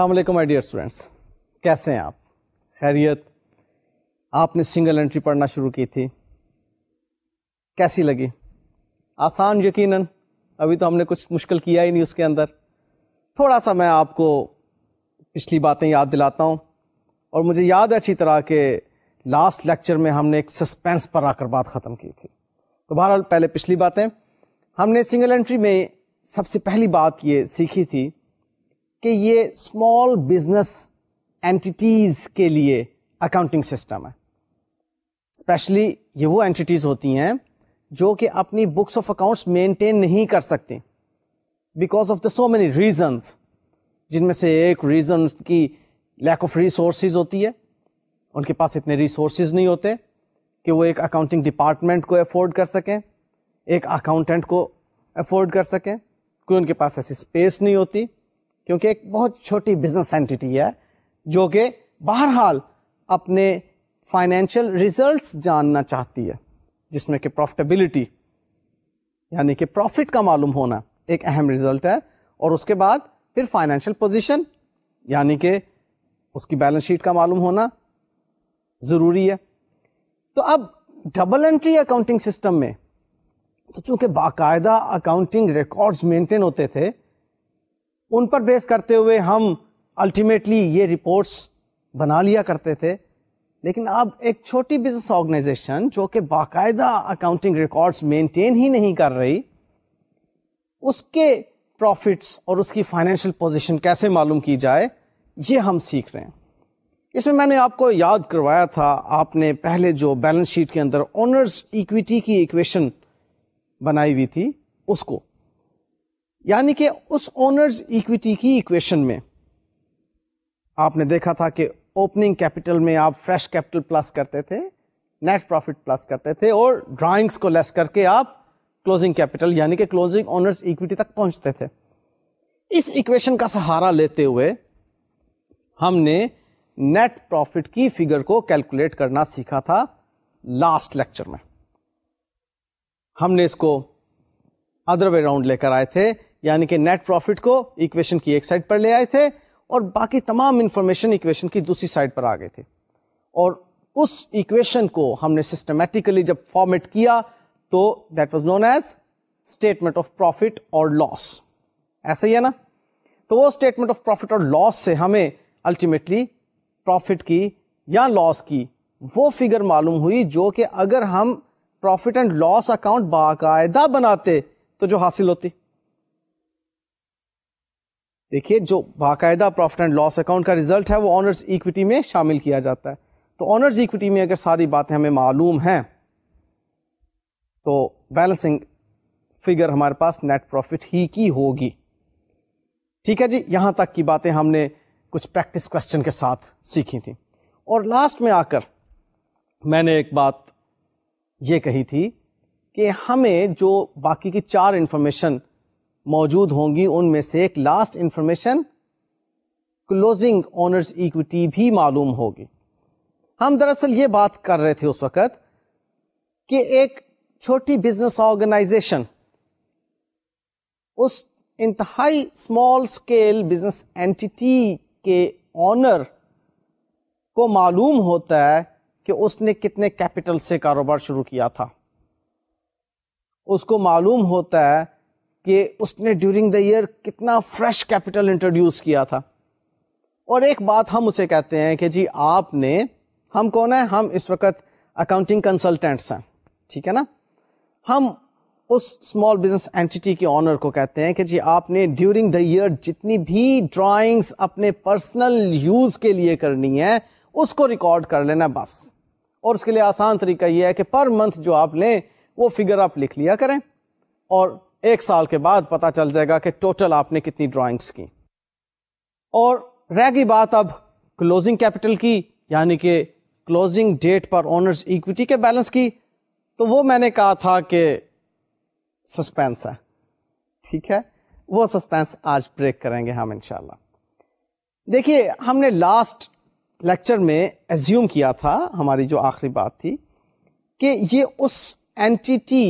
Aslam my dear students कैसे हैं आप खैरियत आपने सिंगल एंट्री पढ़ना शुरू की थी कैसी लगी आसान यकीनन अभी तो हमने कुछ मुश्किल किया ही नहीं उसके अंदर थोड़ा सा मैं आपको पिछली बातें याद दिलाता हूँ और मुझे याद है अच्छी तरह के लास्ट लेक्चर में हमने एक सस्पेंस पर आकर बात ख़त्म की थी तो बहरहाल पहले पिछली बातें हमने सिंगल एंट्री में सबसे पहली बात ये सीखी थी कि ये स्मॉल बिजनेस एंटिटीज़ के लिए अकाउंटिंग सिस्टम है स्पेशली ये वो एंटिटीज़ होती हैं जो कि अपनी बुक्स ऑफ अकाउंट्स मेंटेन नहीं कर सकती because of the so many reasons जिनमें से एक रीज़न की लैक ऑफ रिसोर्स होती है उनके पास इतने रिसोर्स नहीं होते कि वो एक अकाउंटिंग डिपार्टमेंट को अफोर्ड कर सकें एक अकाउंटेंट को अफोर्ड कर सकें कोई उनके पास ऐसी स्पेस नहीं होती क्योंकि एक बहुत छोटी बिजनेस एंटिटी है जो कि बहरहाल अपने फाइनेंशियल रिजल्ट्स जानना चाहती है जिसमें कि प्रॉफिटेबिलिटी यानी कि प्रॉफिट का मालूम होना एक अहम रिजल्ट है और उसके बाद फिर फाइनेंशियल पोजीशन यानी कि उसकी बैलेंस शीट का मालूम होना ज़रूरी है तो अब डबल एंट्री अकाउंटिंग सिस्टम में तो चूंकि बाकायदा अकाउंटिंग रिकॉर्ड्स मेंटेन होते थे उन पर बेस करते हुए हम अल्टीमेटली ये रिपोर्ट्स बना लिया करते थे लेकिन अब एक छोटी बिजनेस ऑर्गेनाइजेशन जो कि बाकायदा अकाउंटिंग रिकॉर्ड्स मेंटेन ही नहीं कर रही उसके प्रॉफिट्स और उसकी फाइनेंशियल पोजीशन कैसे मालूम की जाए ये हम सीख रहे हैं इसमें मैंने आपको याद करवाया था आपने पहले जो बैलेंस शीट के अंदर ओनर्स इक्विटी की इक्वेशन बनाई हुई थी उसको यानी कि उस ओनर्स इक्विटी की इक्वेशन में आपने देखा था कि ओपनिंग कैपिटल में आप फ्रेश कैपिटल प्लस करते थे नेट प्रॉफिट प्लस करते थे और ड्राइंग्स को लेस करके आप क्लोजिंग कैपिटल यानी कि क्लोजिंग ओनर्स इक्विटी तक पहुंचते थे इस इक्वेशन का सहारा लेते हुए हमने नेट प्रॉफिट की फिगर को कैलकुलेट करना सीखा था लास्ट लेक्चर में हमने इसको अदर वे राउंड लेकर आए थे यानी कि नेट प्रॉफिट को इक्वेशन की एक साइड पर ले आए थे और बाकी तमाम इन्फॉर्मेशन इक्वेशन की दूसरी साइड पर आ गए थे और उस इक्वेशन को हमने सिस्टमेटिकली जब फॉर्मेट किया तो that was known as statement of profit और लॉस ऐसा ही है ना तो वो स्टेटमेंट ऑफ प्रॉफिट और लॉस से हमें अल्टीमेटली प्रॉफिट की या लॉस की वो फिगर मालूम हुई जो कि अगर हम प्रॉफिट एंड लॉस अकाउंट बाकायदा बनाते तो जो हासिल होती देखिए जो बाकायदा प्रॉफिट एंड लॉस अकाउंट का रिजल्ट है वो ऑनर्स इक्विटी में शामिल किया जाता है तो ऑनर्स इक्विटी में अगर सारी बातें हमें मालूम हैं तो बैलेंसिंग फिगर हमारे पास नेट प्रॉफिट ही की होगी ठीक है जी यहाँ तक की बातें हमने कुछ प्रैक्टिस क्वेश्चन के साथ सीखी थी और लास्ट में आकर मैंने एक बात ये कही थी कि हमें जो बाकी की चार इन्फॉर्मेशन मौजूद होंगी उनमें से एक last information closing owners equity भी मालूम होगी हम दरअसल ये बात कर रहे थे उस वक्त कि एक छोटी बिजनेस ऑर्गेनाइजेशन उस इंतहाई स्मॉल स्केल बिजनेस एंटिटी के ऑनर को मालूम होता है कि उसने कितने कैपिटल से कारोबार शुरू किया था उसको मालूम होता है कि उसने ड्यूरिंग द ईयर कितना फ्रेश कैपिटल इंट्रोड्यूस किया था और एक बात हम उसे कहते हैं कि जी आपने हम कौन है हम इस वक्त अकाउंटिंग कंसल्टेंट्स हैं ठीक है ना हम उस स्मॉल बिजनेस एंटिटी के ऑनर को कहते हैं कि जी आपने ड्यूरिंग द ईयर जितनी भी ड्राइंग्स अपने पर्सनल यूज के लिए करनी है उसको रिकॉर्ड कर लेना बस और उसके लिए आसान तरीका यह है कि पर मंथ जो आप लें वो फिगर आप लिख लिया करें और एक साल के बाद पता चल जाएगा कि टोटल आपने कितनी ड्राइंग्स की और रह गई बात अब क्लोजिंग कैपिटल की यानी कि क्लोजिंग डेट पर ओनर्स इक्विटी के बैलेंस की तो वो मैंने कहा था कि सस्पेंस है ठीक है वो सस्पेंस आज ब्रेक करेंगे हम इनशाला देखिए हमने लास्ट लेक्चर में एज्यूम किया था हमारी जो आखिरी बात थी कि ये उस एंटिटी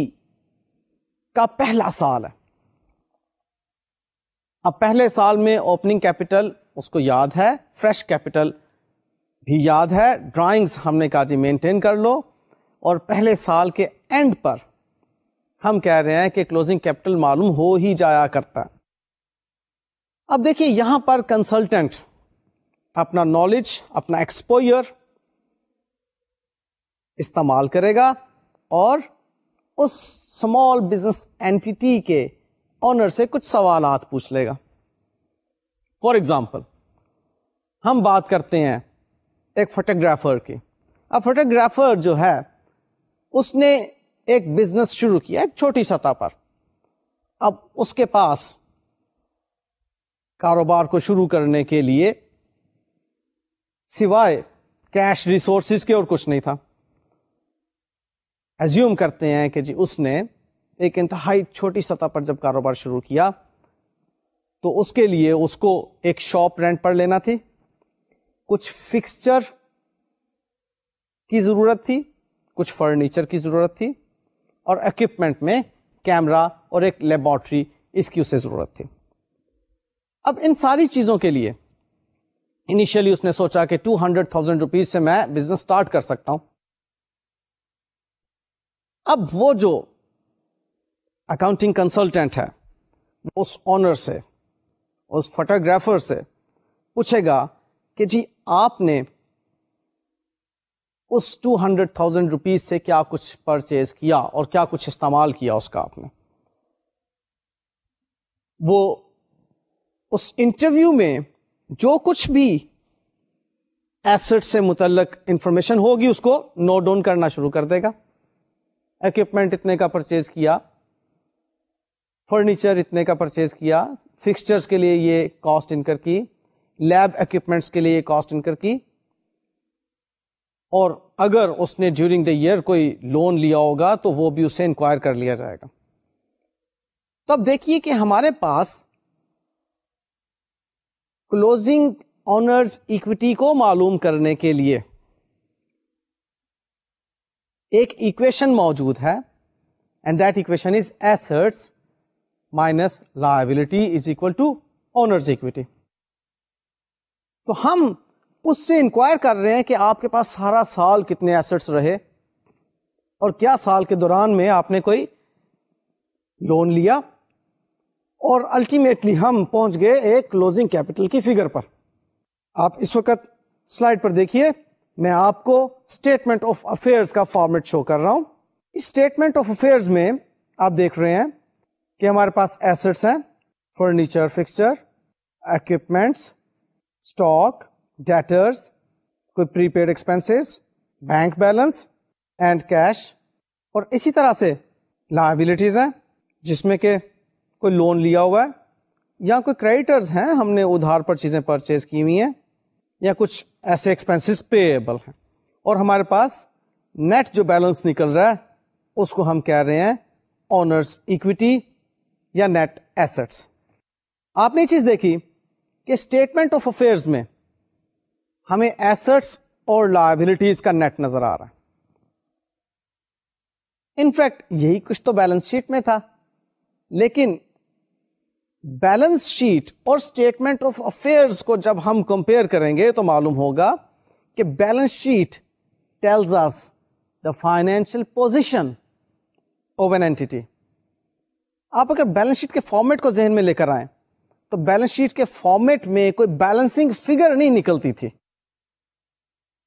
का पहला साल है अब पहले साल में ओपनिंग कैपिटल उसको याद है फ्रेश कैपिटल भी याद है ड्राइंग्स हमने कहा जी मेंटेन कर लो और पहले साल के एंड पर हम कह रहे हैं कि क्लोजिंग कैपिटल मालूम हो ही जाया करता है अब देखिए यहां पर कंसल्टेंट अपना नॉलेज अपना एक्सपोयर इस्तेमाल करेगा और उस स्मॉल बिजनेस एंटिटी के ऑनर से कुछ सवाल पूछ लेगा फॉर एग्जाम्पल हम बात करते हैं एक फोटोग्राफर की अब फोटोग्राफर जो है उसने एक बिजनेस शुरू किया एक छोटी सतह पर अब उसके पास कारोबार को शुरू करने के लिए सिवाय कैश रिसोर्सेज के और कुछ नहीं था एज्यूम करते हैं कि जी उसने एक इंतहाई छोटी सतह पर जब कारोबार शुरू किया तो उसके लिए उसको एक शॉप रेंट पर लेना थी कुछ फिक्सचर की ज़रूरत थी कुछ फर्नीचर की ज़रूरत थी और इक्विपमेंट में कैमरा और एक लेबॉर्ट्री इसकी उसे ज़रूरत थी अब इन सारी चीज़ों के लिए इनिशियली उसने सोचा कि टू हंड्रेड थाउजेंड रुपीज़ से मैं बिज़नेस स्टार्ट कर सकता हूँ अब वो जो अकाउंटिंग कंसल्टेंट है उस ऑनर से उस फोटोग्राफर से पूछेगा कि जी आपने उस टू हंड्रेड थाउजेंड रुपीज से क्या कुछ परचेज किया और क्या कुछ इस्तेमाल किया उसका आपने वो उस इंटरव्यू में जो कुछ भी एसेट से मुतलक इंफॉर्मेशन होगी उसको नोट डाउन करना शुरू कर देगा इक्विपमेंट इतने का परचेज किया फर्नीचर इतने का परचेज किया फिक्सचर्स के लिए ये कॉस्ट इनकर की लैब इक्विपमेंट्स के लिए कॉस्ट इनकर की और अगर उसने ड्यूरिंग द ईयर कोई लोन लिया होगा तो वो भी उसे इंक्वायर कर लिया जाएगा तो अब देखिए कि हमारे पास क्लोजिंग ऑनर्स इक्विटी को मालूम करने के लिए एक इक्वेशन मौजूद है and that equation is assets minus liability is equal to owners equity तो हम उससे इंक्वायर कर रहे हैं कि आपके पास सारा साल कितने एसेट्स रहे और क्या साल के दौरान में आपने कोई लोन लिया और अल्टीमेटली हम पहुंच गए एक क्लोजिंग कैपिटल की फिगर पर आप इस वक्त स्लाइड पर देखिए मैं आपको स्टेटमेंट ऑफ अफेयर्स का फॉर्मेट शो कर रहा हूं इस स्टेटमेंट ऑफ अफेयर्स में आप देख रहे हैं कि हमारे पास एसेट्स हैं furniture fixture equipments stock debtors कोई prepaid expenses bank balance and cash और इसी तरह से लाइबिलिटीज हैं जिसमें के कोई लोन लिया हुआ है या कोई क्रेडिटर्स हैं हमने उधार पर चीज़ें परचेज की हुई हैं या कुछ ऐसे एक्सपेंसेस पेएबल हैं और हमारे पास नेट जो बैलेंस निकल रहा है उसको हम कह रहे हैं ऑनर्स इक्विटी या नेट एसेट्स आपने चीज देखी कि स्टेटमेंट ऑफ अफेयर्स में हमें एसेट्स और लाइबिलिटीज का नेट नजर आ रहा है इनफैक्ट यही कुछ तो बैलेंस शीट में था लेकिन बैलेंस शीट और स्टेटमेंट ऑफ अफेयर्स को जब हम कंपेयर करेंगे तो मालूम होगा कि balance sheet tells us the financial position of an entity आप अगर बैलेंस शीट के फॉर्मेट को जहन में लेकर आए तो बैलेंस शीट के फॉर्मेट में कोई बैलेंसिंग फिगर नहीं निकलती थी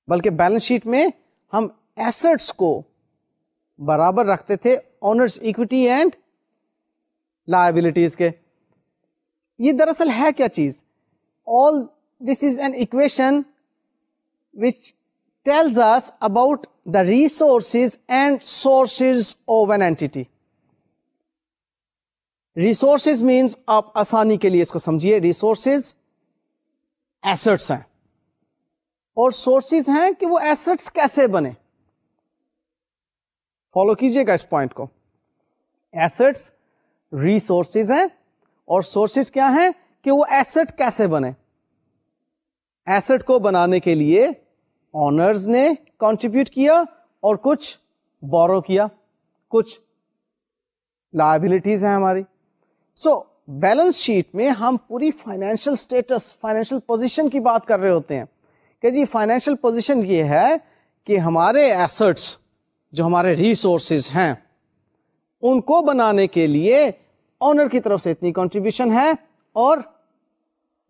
बल्कि बैलेंस शीट में हम एसेट्स को बराबर रखते थे ऑनर्स इक्विटी एंड लाइबिलिटीज के ये दरअसल है क्या चीज all this is an equation which tells us about the resources and sources of an entity. Resources means आप आसानी के लिए इसको समझिए resources assets हैं और sources हैं कि वो assets कैसे बने फॉलो कीजिएगा इस पॉइंट को assets resources हैं और सोर्सेस क्या हैं कि वो एसेट कैसे बने एसेट को बनाने के लिए ऑनर्स ने कॉन्ट्रीब्यूट किया और कुछ बोरो किया कुछ लाइबिलिटीज हैं हमारी सो बैलेंस शीट में हम पूरी फाइनेंशियल स्टेटस फाइनेंशियल पोजिशन की बात कर रहे होते हैं कि जी फाइनेंशियल पोजिशन ये है कि हमारे एसेट्स जो हमारे रिसोर्सेज हैं उनको बनाने के लिए ऑनर की तरफ से इतनी कॉन्ट्रीब्यूशन है और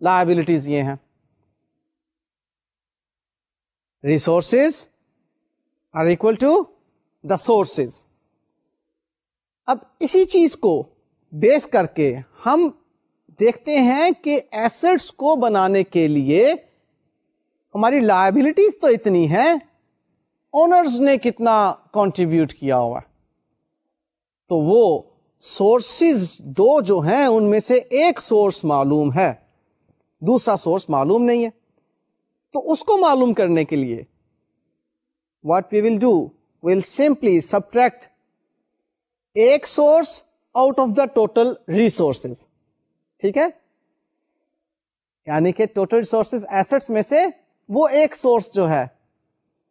लाइबिलिटीज ये हैं resources are equal to the sources अब इसी चीज को बेस करके हम देखते हैं कि एसेट्स को बनाने के लिए हमारी लाइबिलिटीज तो इतनी है ओनर्स ने कितना कंट्रीब्यूट किया हुआ तो वो सोर्सेज दो जो हैं उनमें से एक सोर्स मालूम है दूसरा सोर्स मालूम नहीं है तो उसको मालूम करने के लिए what we will do will simply subtract एक source out of the total resources ठीक है यानी कि टोटल रिसोर्सेज एसेट्स में से वो एक सोर्स जो है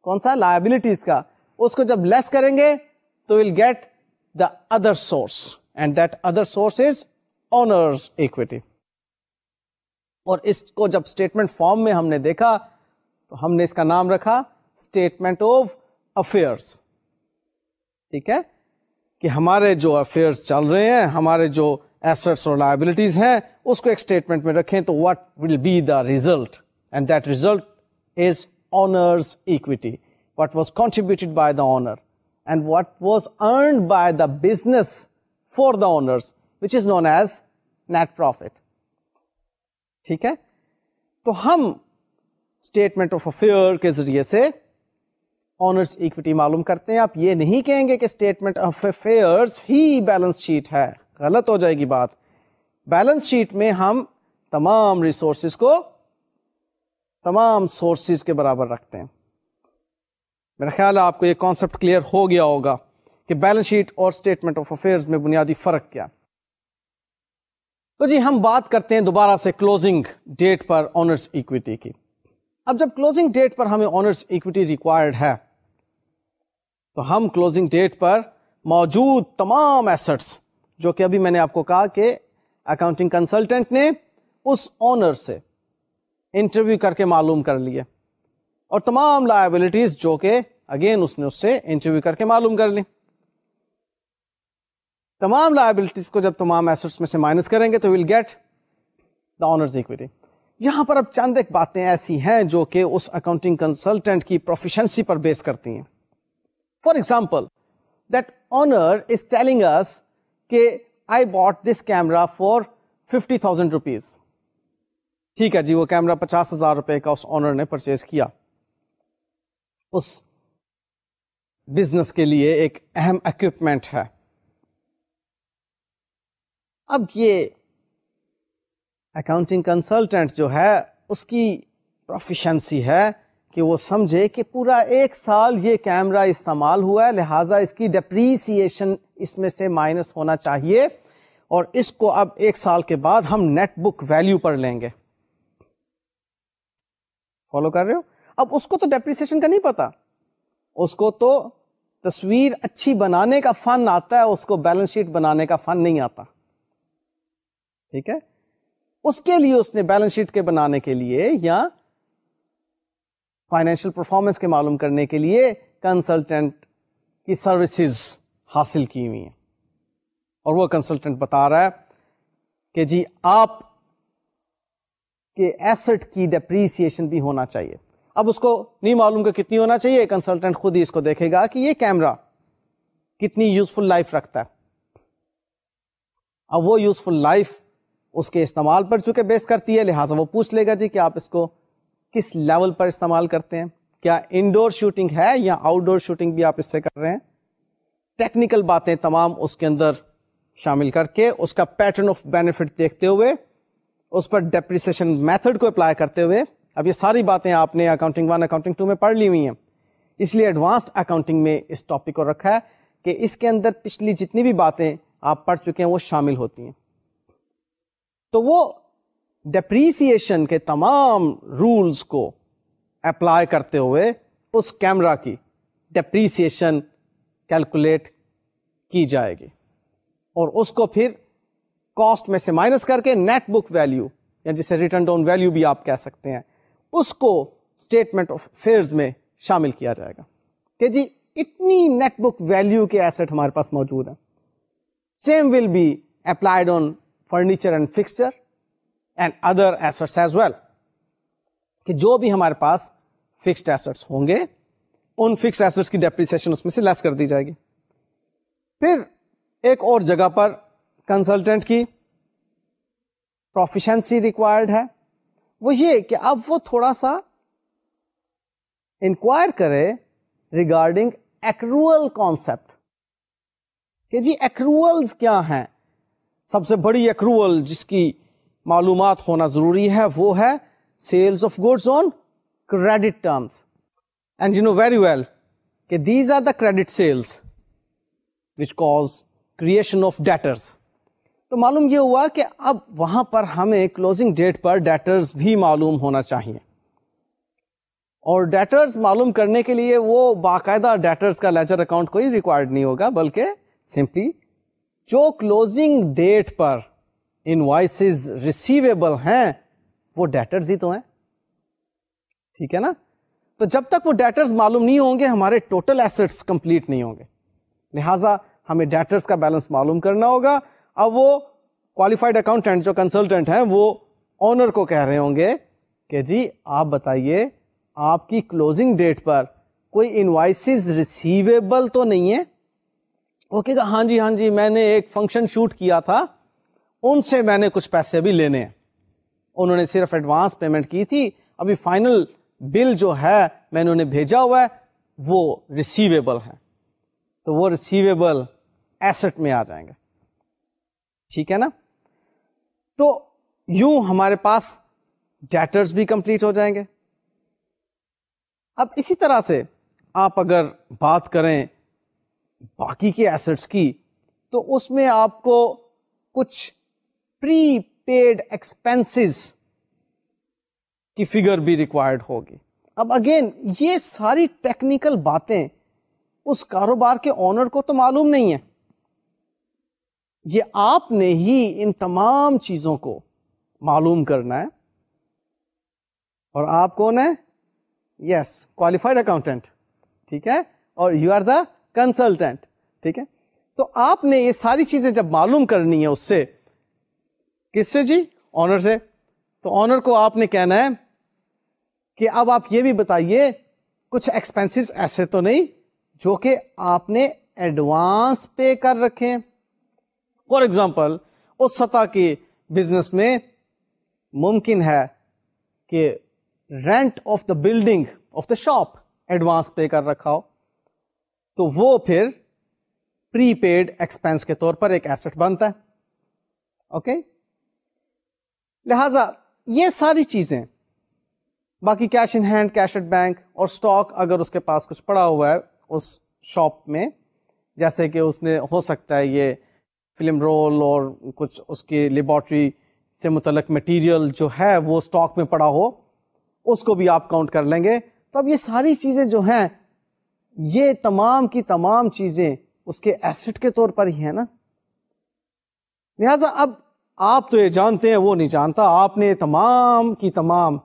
कौन सा लाइबिलिटीज का उसको जब लेस करेंगे तो will get the other source and that other source is owners equity और इसको जब स्टेटमेंट फॉर्म में हमने देखा तो हमने इसका नाम रखा स्टेटमेंट ऑफ अफेयर्स ठीक है कि हमारे जो अफेयर्स चल रहे हैं हमारे जो एसेट्स और लाइबिलिटीज हैं उसको एक स्टेटमेंट में रखें तो what will be the result and that result is owners equity what was contributed by the owner and what was earned by the business for the owners, which is known as net profit. ठीक है तो हम statement of affair के जरिए से honours equity मालूम करते हैं आप ये नहीं कहेंगे कि स्टेटमेंट ऑफ अफेयर्स ही बैलेंस शीट है गलत हो जाएगी बात बैलेंस शीट में हम तमाम रिसोर्सेज को तमाम सोर्सेज के बराबर रखते हैं मेरा ख्याल है आपको ये कॉन्सेप्ट क्लियर हो गया होगा कि बैलेंस शीट और स्टेटमेंट ऑफ अफेयर्स में बुनियादी फर्क क्या तो जी हम बात करते हैं दोबारा से क्लोजिंग डेट पर ऑनर्स इक्विटी की अब जब क्लोजिंग डेट पर हमें ऑनर्स इक्विटी रिक्वायर्ड है तो हम क्लोजिंग डेट पर मौजूद तमाम एसेट्स जो कि अभी मैंने आपको कहा कि अकाउंटिंग कंसल्टेंट ने उस ऑनर से इंटरव्यू करके मालूम कर लिए और तमाम लाइबिलिटीज जो कि अगेन उसने उससे इंटरव्यू करके मालूम कर ली तमाम लाइबिलिटीज को जब तमाम एसेट्स में से माइनस करेंगे तो will get the owners equity यहाँ पर अब चंद एक बातें ऐसी हैं जो कि उस अकाउंटिंग कंसल्टेंट की प्रोफिशंसी पर बेस करती हैं for example that owner is telling us कि I bought this camera for fifty thousand rupees ठीक है जी वो कैमरा पचास हजार रुपए का उस ऑनर ने परचेज किया उस बिजनेस के लिए एक अहम इक्विपमेंट है अब ये अकाउंटिंग कंसल्टेंट जो है उसकी प्रोफिशंसी है कि वो समझे कि पूरा एक साल ये कैमरा इस्तेमाल हुआ है लिहाजा इसकी डिप्रीसिएशन इसमें से माइनस होना चाहिए और इसको अब एक साल के बाद हम नेट बुक वैल्यू पर लेंगे फॉलो कर रहे हो अब उसको तो डेप्रिसिएशन का नहीं पता उसको तो तस्वीर अच्छी बनाने का फन आता है उसको बैलेंस शीट बनाने का फन नहीं आता ठीक है उसके लिए उसने बैलेंस शीट के बनाने के लिए या फाइनेंशियल परफॉर्मेंस के मालूम करने के लिए कंसल्टेंट की सर्विसेज हासिल की हुई हैं और वो कंसल्टेंट बता रहा है कि जी आप के एसेट की डिप्रीसिएशन भी होना चाहिए अब उसको नहीं मालूम कि कितनी होना चाहिए कंसल्टेंट खुद ही इसको देखेगा कि ये कैमरा कितनी यूजफुल लाइफ रखता है अब वो यूजफुल लाइफ उसके इस्तेमाल पर चूंकि बेस करती है लिहाजा वो पूछ लेगा जी कि आप इसको किस लेवल पर इस्तेमाल करते हैं क्या इंडोर शूटिंग है या आउटडोर शूटिंग भी आप इससे कर रहे हैं टेक्निकल बातें तमाम उसके अंदर शामिल करके उसका पैटर्न ऑफ बेनिफिट देखते हुए उस पर डेप्रिसिएशन मेथड को अप्लाई करते हुए अब ये सारी बातें आपने अकाउंटिंग वन अकाउंटिंग टू में पढ़ ली हुई हैं इसलिए एडवांस्ड अकाउंटिंग में इस टॉपिक को रखा है कि इसके अंदर पिछली जितनी भी बातें आप पढ़ चुके हैं वो शामिल होती हैं तो वो डेप्रीसिएशन के तमाम रूल्स को अप्लाई करते हुए उस कैमरा की डेप्रीसिएशन कैलकुलेट की जाएगी और उसको फिर कॉस्ट में से माइनस करके नेट बुक वैल्यू या जिसे रिटर्न डाउन वैल्यू भी आप कह सकते हैं उसको स्टेटमेंट ऑफ फेयर्स में शामिल किया जाएगा कि जी इतनी नेटबुक वैल्यू के एसेट हमारे पास मौजूद हैं same will be applied on furniture and fixture and other assets as well कि जो भी हमारे पास फिक्स्ड एसेट्स होंगे उन फिक्स एसेट्स की डेप्रिसिएशन उसमें से लेस कर दी जाएगी फिर एक और जगह पर कंसल्टेंट की प्रोफिशंसी रिक्वायर्ड है वो ये कि अब वो थोड़ा सा इंक्वायर करे रिगार्डिंग एक्रूअल कॉन्सेप्ट जी एक्रूअल्स क्या हैं सबसे बड़ी एक्रूअल जिसकी मालूम होना ज़रूरी है वो है sales of goods on credit terms and you know very well कि these are the credit sales which cause creation of debtors तो मालूम ये हुआ कि अब वहाँ पर हमें क्लोजिंग डेट पर डेटर्स भी मालूम होना चाहिए और डेटर्स मालूम करने के लिए वो बाकायदा डेटर्स का लेजर अकाउंट कोई रिक्वायर्ड नहीं होगा बल्कि सिंपली जो क्लोजिंग डेट पर इनवाइसेस रिसीवेबल हैं वो डेटर्स ही तो हैं ठीक है ना तो जब तक वो डेटर्स मालूम नहीं होंगे हमारे टोटल एसेट्स कंप्लीट नहीं होंगे लिहाजा हमें डेटर्स का बैलेंस मालूम करना होगा अब वो क्वालिफाइड अकाउंटेंट जो कंसल्टेंट हैं वो ऑनर को कह रहे होंगे कि जी आप बताइए आपकी क्लोजिंग डेट पर कोई इनवाइसिस रिसीवेबल तो नहीं है वो तो कहेगा हाँ जी हाँ जी मैंने एक फंक्शन शूट किया था उनसे मैंने कुछ पैसे भी लेने हैं उन्होंने सिर्फ एडवांस पेमेंट की थी अभी फाइनल बिल जो है मैंने उन्हें भेजा हुआ है वो रिसीवेबल है तो वो रिसीवेबल एसेट में आ जाएंगे ठीक है ना तो यूं हमारे पास डेटर्स भी कंप्लीट हो जाएंगे अब इसी तरह से आप अगर बात करें बाकी के एसेट्स की तो उसमें आपको कुछ प्री पेड एक्सपेंसिस की फिगर भी रिक्वायर्ड होगी अब अगेन ये सारी टेक्निकल बातें उस कारोबार के ओनर को तो मालूम नहीं है ये आपने ही इन तमाम चीजों को मालूम करना है और आप कौन है यस क्वालिफाइड अकाउंटेंट ठीक है और यू आर द कंसल्टेंट ठीक है तो आपने ये सारी चीजें जब मालूम करनी है उससे किससे जी ऑनर से तो ऑनर को आपने कहना है कि अब आप ये भी बताइए कुछ एक्सपेंसिस ऐसे तो नहीं जो कि आपने एडवांस पे कर रखे हैं फॉर एग्जाम्पल उस सतह के बिजनेस में मुमकिन है कि rent of the building of the shop advance pay कर रखा हो तो वो फिर प्रीपेड एक्सपेंस के तौर पर एक एसेट बनता है ओके लिहाजा ये सारी चीजें बाकी cash in hand cash at bank और स्टॉक अगर उसके पास कुछ पड़ा हुआ है उस शॉप में जैसे कि उसने हो सकता है ये फिल्म रोल और कुछ उसकी लेबॉर्ट्री से मुतलक मटेरियल जो है वो स्टॉक में पड़ा हो उसको भी आप काउंट कर लेंगे तो अब ये सारी चीज़ें जो हैं ये तमाम की तमाम चीजें उसके एसेट के तौर पर ही है ना लिहाजा अब आप तो ये जानते हैं वो नहीं जानता आपने तमाम की तमाम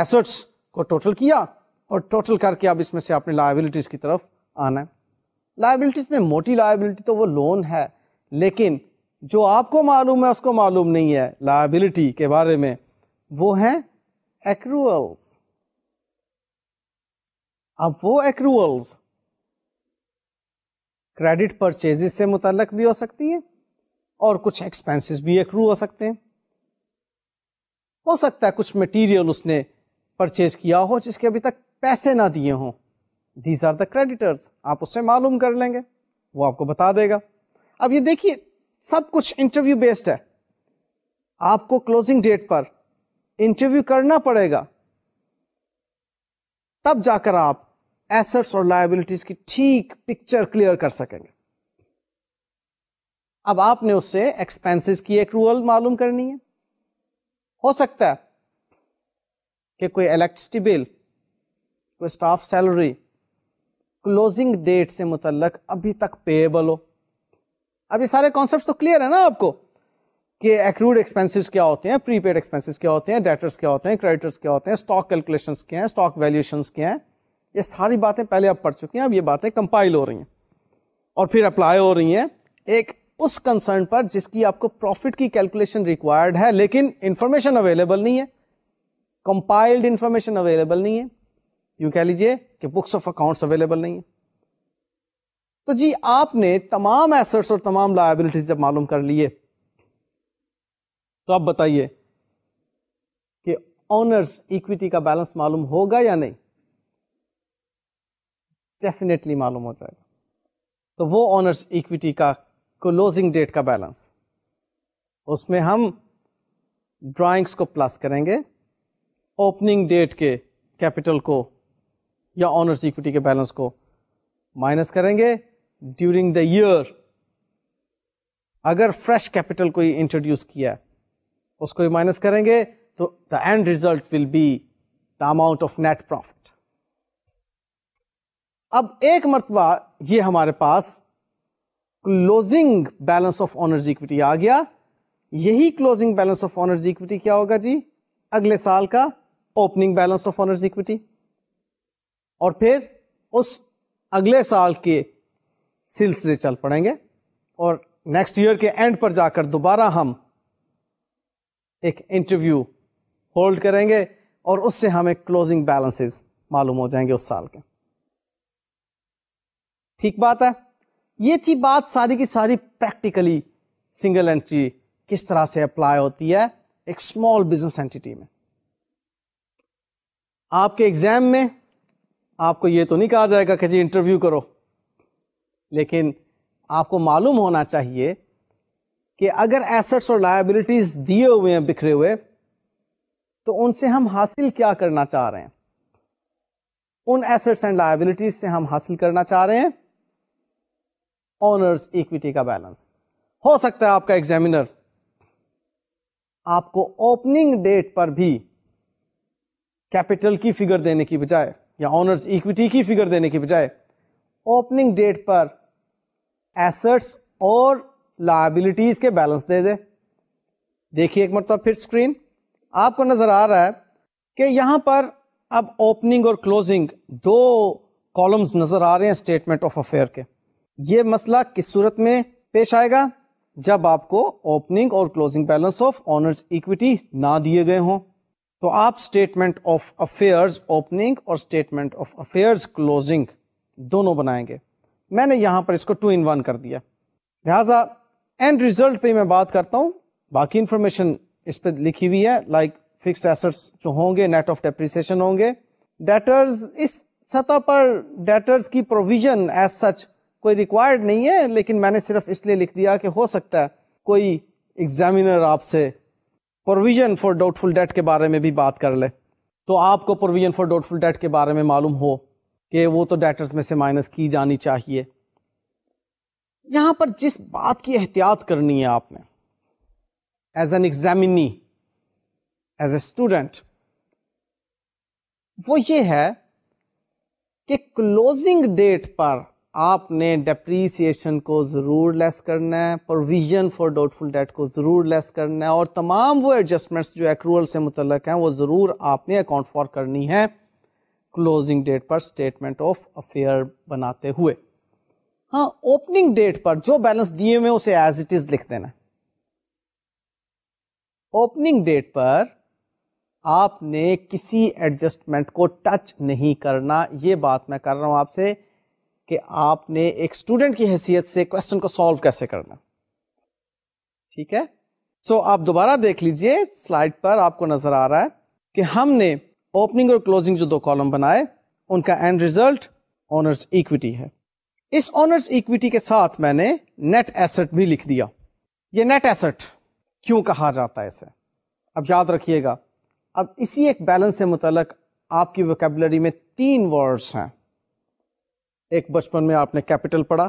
एसेट्स को टोटल किया और टोटल करके अब इसमें से आपने लाइबिलिटीज की तरफ आना है लाइबिलिटीज में मोटी लाइबिलिटी तो वो लोन है लेकिन जो आपको मालूम है उसको मालूम नहीं है लाइबिलिटी के बारे में वो है एक्रूअल्स अब वो एक्रूअल्स क्रेडिट परचेजेज से मुतलक भी हो सकती है और कुछ एक्सपेंसिस भी एक्रू हो सकते हैं हो सकता है कुछ मटीरियल उसने परचेज किया हो जिसके अभी तक पैसे ना दिए हों दीज आर द क्रेडिटर्स आप उससे मालूम कर लेंगे वो आपको बता देगा अब ये देखिए सब कुछ इंटरव्यू बेस्ड है आपको क्लोजिंग डेट पर इंटरव्यू करना पड़ेगा तब जाकर आप एसेट्स और लाइबिलिटीज की ठीक पिक्चर क्लियर कर सकेंगे अब आपने उससे एक्सपेंसेस की एक रूल मालूम करनी है हो सकता है कि कोई इलेक्ट्रिसिटी बिल कोई स्टाफ सैलरी क्लोजिंग डेट से मुतल अभी तक पेएबल हो अब ये सारे कॉन्सेप्ट तो क्लियर है ना आपको कि एक्रूड एक्सपेंसेस क्या होते हैं प्रीपेड एक्सपेंसेस क्या होते हैं डेटर्स क्या होते हैं क्रेडिटर्स क्या होते हैं स्टॉक कैलकुलेशन क्या है स्टॉक वैल्यूएशंस क्या है ये सारी बातें पहले आप पढ़ चुके हैं अब ये बातें कंपाइल हो रही हैं और फिर अप्लाई हो रही हैं एक उस कंसर्न पर जिसकी आपको प्रॉफिट की कैलकुलेशन रिक्वायर्ड है लेकिन इंफॉर्मेशन अवेलेबल नहीं है कंपाइल्ड इंफॉर्मेशन अवेलेबल नहीं है यू कह लीजिए कि बुक्स ऑफ अकाउंट्स अवेलेबल नहीं है तो जी आपने तमाम एसेट्स और तमाम लाइबिलिटीज जब मालूम कर लिए तो आप बताइए कि ऑनर्स इक्विटी का बैलेंस मालूम होगा या नहीं डेफिनेटली मालूम हो जाएगा तो वो ऑनर्स इक्विटी का क्लोजिंग डेट का बैलेंस उसमें हम ड्राइंग्स को प्लस करेंगे ओपनिंग डेट के कैपिटल को या ऑनर्स इक्विटी के बैलेंस को माइनस करेंगे ड्यूरिंग द ईयर अगर फ्रेश कैपिटल कोई इंट्रोड्यूस किया उसको माइनस करेंगे तो the end result will be the amount of net profit अब एक मरतबा ये हमारे पास closing balance of owners equity आ गया यही closing balance of owners equity क्या होगा जी अगले साल का opening balance of owners equity और फिर उस अगले साल के सिलसिले चल पड़ेंगे और नेक्स्ट ईयर के एंड पर जाकर दोबारा हम एक इंटरव्यू होल्ड करेंगे और उससे हमें क्लोजिंग बैलेंसेस मालूम हो जाएंगे उस साल के ठीक बात है ये थी बात सारी की सारी प्रैक्टिकली सिंगल एंट्री किस तरह से अप्लाई होती है एक स्मॉल बिजनेस एंटिटी में आपके एग्जाम में आपको यह तो नहीं कहा जाएगा कि जी इंटरव्यू करो लेकिन आपको मालूम होना चाहिए कि अगर एसेट्स और लायबिलिटीज दिए हुए हैं बिखरे हुए तो उनसे हम हासिल क्या करना चाह रहे हैं उन एसेट्स एंड लायबिलिटीज से हम हासिल करना चाह रहे हैं ऑनर्स इक्विटी का बैलेंस हो सकता है आपका एग्जामिनर आपको ओपनिंग डेट पर भी कैपिटल की फिगर देने की बजाय या ऑनर्स इक्विटी की फिगर देने की बजाय ओपनिंग डेट पर एसेट्स और लाइबिलिटीज के बैलेंस दे दे देखिए एक मरतब फिर स्क्रीन आपको नजर आ रहा है कि यहां पर अब ओपनिंग और क्लोजिंग दो कॉलम्स नजर आ रहे हैं स्टेटमेंट ऑफ अफेयर के ये मसला किस सूरत में पेश आएगा जब आपको ओपनिंग और closing balance of owners equity ना दिए गए हों तो आप स्टेटमेंट ऑफ अफेयर्स ओपनिंग और स्टेटमेंट ऑफ अफेयर्स क्लोजिंग दोनों बनाएंगे मैंने यहां पर इसको टू इन वन कर दिया लिहाजा एंड रिजल्ट पे मैं बात करता हूं बाकी इंफॉर्मेशन इस पर लिखी हुई है लाइक फिक्स एसेट्स जो होंगे नेट ऑफ डेप्रिसिएशन होंगे डेटर्स इस सतह पर डेटर्स की प्रोविजन एज सच कोई रिक्वायर्ड नहीं है लेकिन मैंने सिर्फ इसलिए लिख दिया कि हो सकता है कोई एग्जामिनर आपसे प्रोविजन फॉर डाउटफुल डेट के बारे में भी बात कर ले तो आपको प्रोविजन फॉर डाउटफुल डेट के बारे में मालूम हो कि वो तो डेटर्स में से माइनस की जानी चाहिए यहाँ पर जिस बात की एहतियात करनी है आपने as an examinee as a student वो ये है कि क्लोजिंग डेट पर आपने डेप्रीसिएशन को ज़रूर लेस करना है प्रोविज़न फॉर डाउटफुल डेट को ज़रूर लेस करना है और तमाम वो एडजस्टमेंट्स जो एक्रूअल से मुतलक हैं वो ज़रूर आपने अकाउंट फॉर करनी है क्लोजिंग डेट पर स्टेटमेंट ऑफ अफेयर बनाते हुए हाँ ओपनिंग डेट पर जो बैलेंस दिए हुए उसे एज इट इज़ लिख देना ओपनिंग डेट पर आपने किसी एडजस्टमेंट को टच नहीं करना ये बात मैं कर रहा हूँ आपसे कि आपने एक स्टूडेंट की हैसियत से क्वेश्चन को सॉल्व कैसे करना ठीक है सो so, आप दोबारा देख लीजिए स्लाइड पर आपको नजर आ रहा है कि हमने ओपनिंग और क्लोजिंग जो दो कॉलम बनाए उनका एंड रिजल्ट ऑनर्स इक्विटी है इस ऑनर्स इक्विटी के साथ मैंने नेट एसेट भी लिख दिया ये नेट एसेट क्यों कहा जाता है इसे अब याद रखिएगा अब इसी एक बैलेंस से मुतलक आपकी वोकेबलरी में तीन वर्ड्स हैं एक बचपन में आपने कैपिटल पढ़ा